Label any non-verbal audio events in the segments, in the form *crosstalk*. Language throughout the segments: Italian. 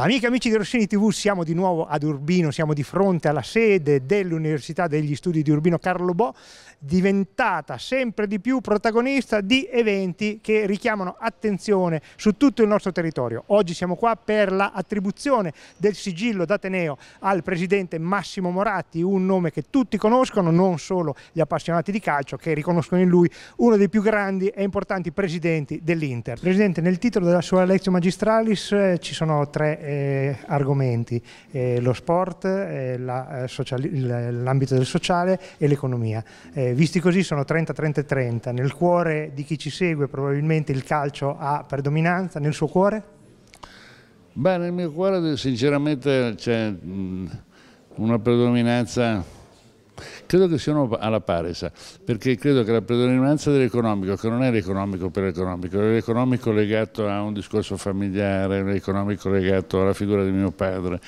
Amici e amici di Rossini TV, siamo di nuovo ad Urbino, siamo di fronte alla sede dell'Università degli Studi di Urbino Carlo Bo, diventata sempre di più protagonista di eventi che richiamano attenzione su tutto il nostro territorio. Oggi siamo qua per l'attribuzione del sigillo d'Ateneo al presidente Massimo Moratti, un nome che tutti conoscono, non solo gli appassionati di calcio che riconoscono in lui uno dei più grandi e importanti presidenti dell'Inter. Presidente, nel titolo della sua lezione magistralis eh, ci sono tre eh, tre eh, argomenti, eh, lo sport, eh, l'ambito la, del sociale e l'economia. visti così sono 30-30-30, nel cuore di chi ci segue probabilmente il calcio ha predominanza, nel suo cuore? Beh, nel mio cuore sinceramente c'è mm, una predominanza Credo che siano alla paresa, perché credo che la predominanza dell'economico, che non è l'economico per l'economico, è l'economico legato a un discorso familiare, l'economico legato alla figura di mio padre,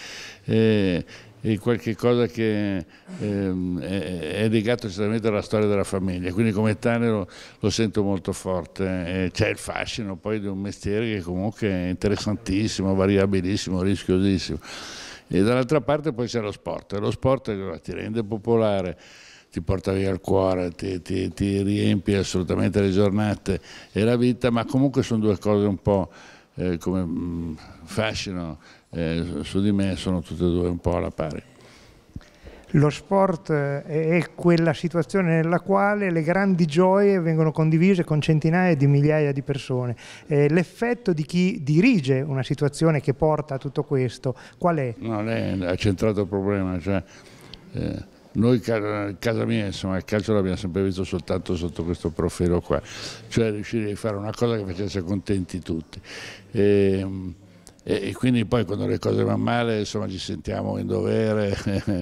è, e qualche cosa che ehm, è, è legato estremamente alla storia della famiglia, quindi come tale lo, lo sento molto forte. c'è il fascino poi di un mestiere che comunque è interessantissimo, variabilissimo, rischiosissimo. E dall'altra parte poi c'è lo sport, lo sport eh, ti rende popolare, ti porta via il cuore, ti, ti, ti riempie assolutamente le giornate e la vita, ma comunque sono due cose un po' eh, come mh, mm, fascino eh, su di me, sono tutte e due un po' alla pari lo sport eh, è quella situazione nella quale le grandi gioie vengono condivise con centinaia di migliaia di persone. Eh, l'effetto di chi dirige una situazione che porta a tutto questo, qual è? No, lei ha centrato il problema, cioè, eh, noi a casa mia insomma il calcio l'abbiamo sempre visto soltanto sotto questo profilo qua, cioè riuscire a fare una cosa che facesse contenti tutti. E, ehm, e, quindi poi quando le cose vanno male insomma ci sentiamo in dovere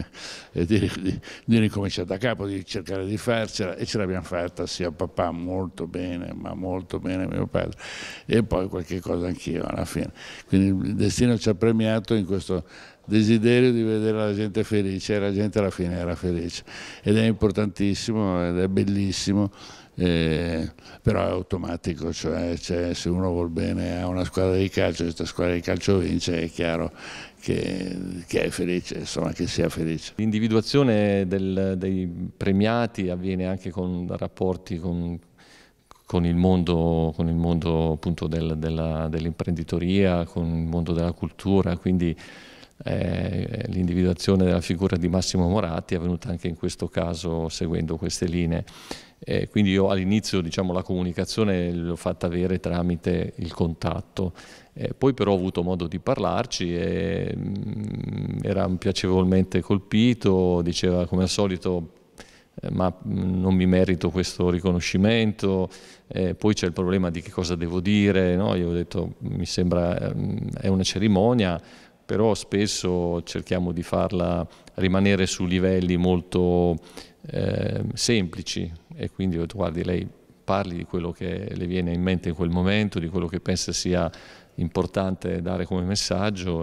*laughs* di, di, di, ricominciare da capo, di cercare di farcela e ce l'abbiamo fatta sia papà molto bene, ma molto bene mio padre e poi qualche cosa anch'io alla fine. Quindi il destino ci ha premiato in questo desiderio di vedere la gente felice e la gente alla fine era felice ed è importantissimo ed è bellissimo eh, però è automatico, cioè, cioè, se uno vuol bene a una squadra di calcio, questa squadra di calcio vince, è chiaro che, che è felice, insomma che sia felice. L'individuazione dei premiati avviene anche con rapporti con, con il mondo, con il mondo del, dell'imprenditoria, con il mondo della cultura, quindi eh, l'individuazione della figura di Massimo Moratti è avvenuta anche in questo caso seguendo queste linee. Eh, quindi io all'inizio diciamo, la comunicazione l'ho fatta avere tramite il contatto, eh, poi però ho avuto modo di parlarci e mh, mm, era piacevolmente colpito, diceva come al solito eh, ma mm, non mi merito questo riconoscimento, eh, poi c'è il problema di che cosa devo dire, no? io ho detto mi sembra eh, è una cerimonia, però spesso cerchiamo di farla rimanere su livelli molto eh, semplici e quindi ho detto guardi lei parli di quello che le viene in mente in quel momento, di quello che pensa sia importante dare come messaggio.